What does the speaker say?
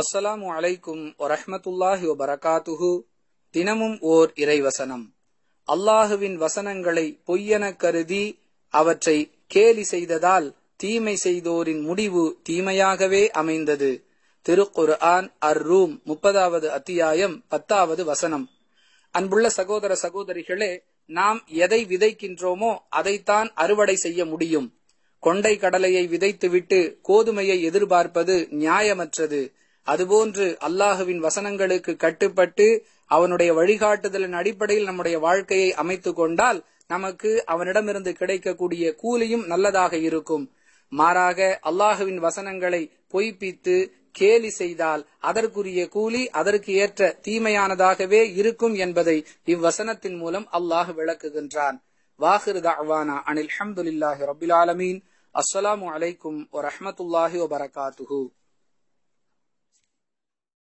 அஸ்ஸலாமு அலைக்கும் வரஹமத்துல்லாஹி வபரகாத்துஹு தினமும் ஓர் இறைவசனம் அல்லாஹுவின் வசனங்களை பொய்யென கருதி அவற்றை கேலி செய்ததால் தீமை செய்தோரின் முடிவு தீமையாகவே அமைந்தது திருக்குர் ஆன் அர் ரூம் முப்பதாவது அத்தியாயம் பத்தாவது வசனம் அன்புள்ள சகோதர சகோதரிகளே நாம் எதை விதைக்கின்றோமோ அதைத்தான் அறுவடை செய்ய முடியும் கொண்டை கடலையை விதைத்துவிட்டு கோதுமையை எதிர்பார்ப்பது நியாயமற்றது அதுபோன்று அல்லாஹுவின் வசனங்களுக்கு கட்டுப்பட்டு அவனுடைய வழிகாட்டுதலின் அடிப்படையில் நம்முடைய வாழ்க்கையை அமைத்துக் கொண்டால் நமக்கு அவனிடமிருந்து கிடைக்கக்கூடிய கூலியும் நல்லதாக இருக்கும் மாறாக அல்லாஹுவின் வசனங்களை பொய்ப்பித்து கேலி செய்தால் அதற்குரிய கூலி அதற்கு ஏற்ற தீமையானதாகவே இருக்கும் என்பதை இவ்வசனத்தின் மூலம் அல்லாஹ் விளக்குகின்றான் வாஹிர் தாவானா அனில் ஆலமீன் அஸ்ஸலாமு அலைக்கும் வரஹமத்துல்லாஹி வபரகாத்துஹூ